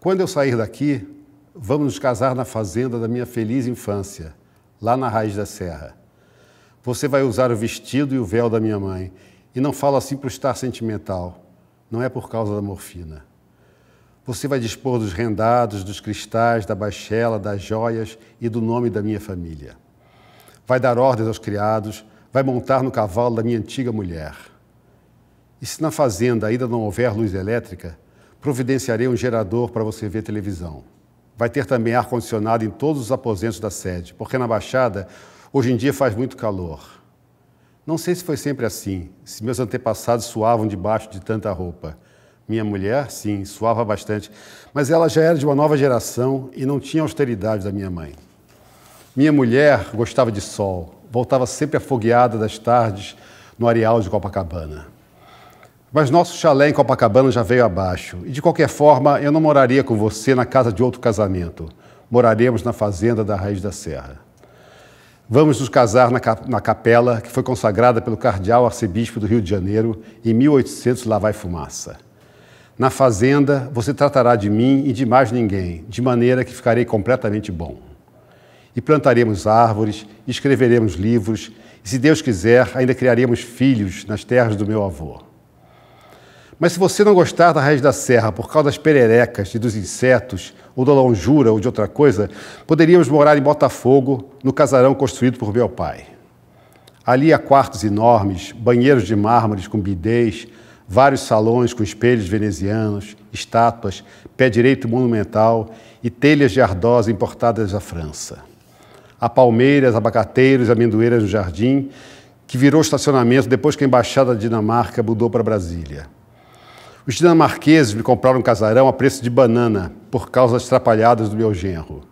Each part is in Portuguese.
Quando eu sair daqui, vamos nos casar na fazenda da minha feliz infância, lá na raiz da serra. Você vai usar o vestido e o véu da minha mãe. E não falo assim para estar sentimental. Não é por causa da morfina. Você vai dispor dos rendados, dos cristais, da baixela, das joias e do nome da minha família. Vai dar ordens aos criados, vai montar no cavalo da minha antiga mulher. E se na fazenda ainda não houver luz elétrica, providenciarei um gerador para você ver televisão. Vai ter também ar-condicionado em todos os aposentos da sede, porque na Baixada, hoje em dia, faz muito calor. Não sei se foi sempre assim, se meus antepassados suavam debaixo de tanta roupa. Minha mulher, sim, suava bastante, mas ela já era de uma nova geração e não tinha austeridade da minha mãe. Minha mulher gostava de sol, voltava sempre afogueada das tardes no areal de Copacabana. Mas nosso chalé em Copacabana já veio abaixo. E de qualquer forma, eu não moraria com você na casa de outro casamento. Moraremos na fazenda da Raiz da Serra. Vamos nos casar na, cap na capela que foi consagrada pelo cardeal arcebispo do Rio de Janeiro em 1800 Lá vai fumaça. Na fazenda, você tratará de mim e de mais ninguém, de maneira que ficarei completamente bom. E plantaremos árvores, escreveremos livros, e se Deus quiser, ainda criaremos filhos nas terras do meu avô. Mas se você não gostar da raiz da serra por causa das pererecas e dos insetos, ou da lonjura ou de outra coisa, poderíamos morar em Botafogo, no casarão construído por meu pai. Ali há quartos enormes, banheiros de mármores com bidês, vários salões com espelhos venezianos, estátuas, pé direito monumental e telhas de ardós importadas da França. Há palmeiras, abacateiros, amendoeiras no jardim, que virou estacionamento depois que a embaixada da Dinamarca mudou para Brasília. Os dinamarqueses me compraram um casarão a preço de banana por causa das trapalhadas do meu genro.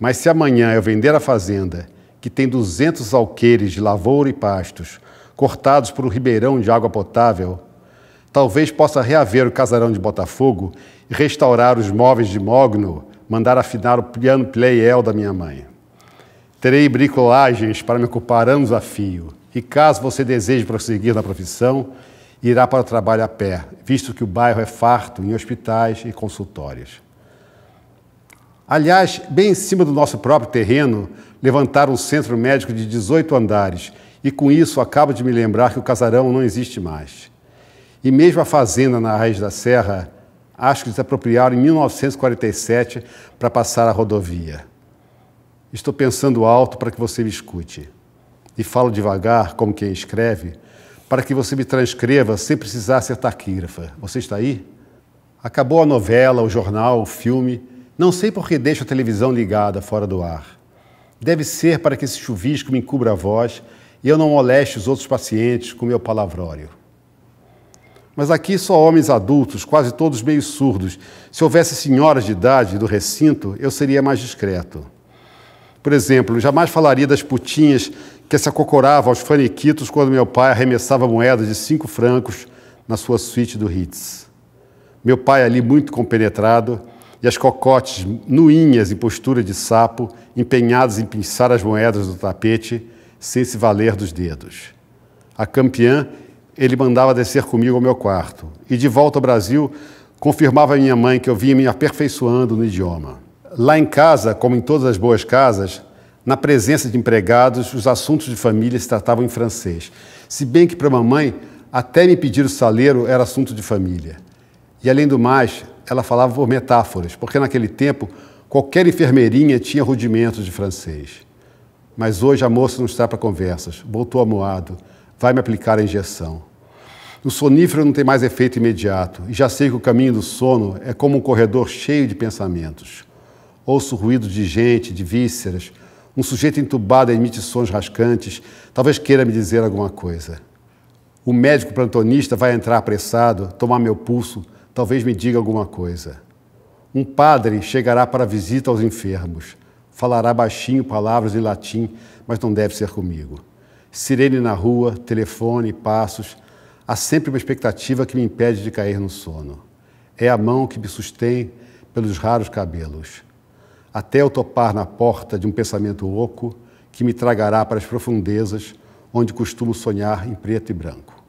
Mas se amanhã eu vender a fazenda, que tem 200 alqueires de lavoura e pastos, cortados por um ribeirão de água potável, talvez possa reaver o casarão de Botafogo e restaurar os móveis de Mogno, mandar afinar o piano Pleiel da minha mãe. Terei bricolagens para me ocupar anos a fio, e caso você deseje prosseguir na profissão, irá para o trabalho a pé, visto que o bairro é farto em hospitais e consultórios. Aliás, bem em cima do nosso próprio terreno, levantaram um centro médico de 18 andares, e com isso acabo de me lembrar que o casarão não existe mais. E mesmo a fazenda na Raiz da Serra, acho que apropriaram em 1947 para passar a rodovia. Estou pensando alto para que você me escute. E falo devagar, como quem escreve, para que você me transcreva sem precisar ser taquígrafa. Você está aí? Acabou a novela, o jornal, o filme. Não sei por que deixo a televisão ligada fora do ar. Deve ser para que esse chuvisco me encubra a voz e eu não moleste os outros pacientes com meu palavrório. Mas aqui só homens adultos, quase todos meio surdos. Se houvesse senhoras de idade do recinto, eu seria mais discreto. Por exemplo, jamais falaria das putinhas que se acocoravam aos faniquitos quando meu pai arremessava moedas de cinco francos na sua suíte do Ritz. Meu pai ali muito compenetrado e as cocotes nuinhas em postura de sapo, empenhadas em pinçar as moedas do tapete sem se valer dos dedos. A campeã ele mandava descer comigo ao meu quarto e de volta ao Brasil confirmava minha mãe que eu vinha me aperfeiçoando no idioma. Lá em casa, como em todas as boas casas, na presença de empregados, os assuntos de família se tratavam em francês. Se bem que para mamãe, até me pedir o saleiro era assunto de família. E além do mais, ela falava por metáforas, porque naquele tempo qualquer enfermeirinha tinha rudimentos de francês. Mas hoje a moça não está para conversas, voltou amuado, vai me aplicar a injeção. O sonífero não tem mais efeito imediato, e já sei que o caminho do sono é como um corredor cheio de pensamentos. Ouço ruído de gente, de vísceras. Um sujeito entubado emite sons rascantes. Talvez queira me dizer alguma coisa. O médico plantonista vai entrar apressado, tomar meu pulso, talvez me diga alguma coisa. Um padre chegará para visita aos enfermos. Falará baixinho palavras em latim, mas não deve ser comigo. Sirene na rua, telefone, passos. Há sempre uma expectativa que me impede de cair no sono. É a mão que me sustém pelos raros cabelos até eu topar na porta de um pensamento oco que me tragará para as profundezas onde costumo sonhar em preto e branco.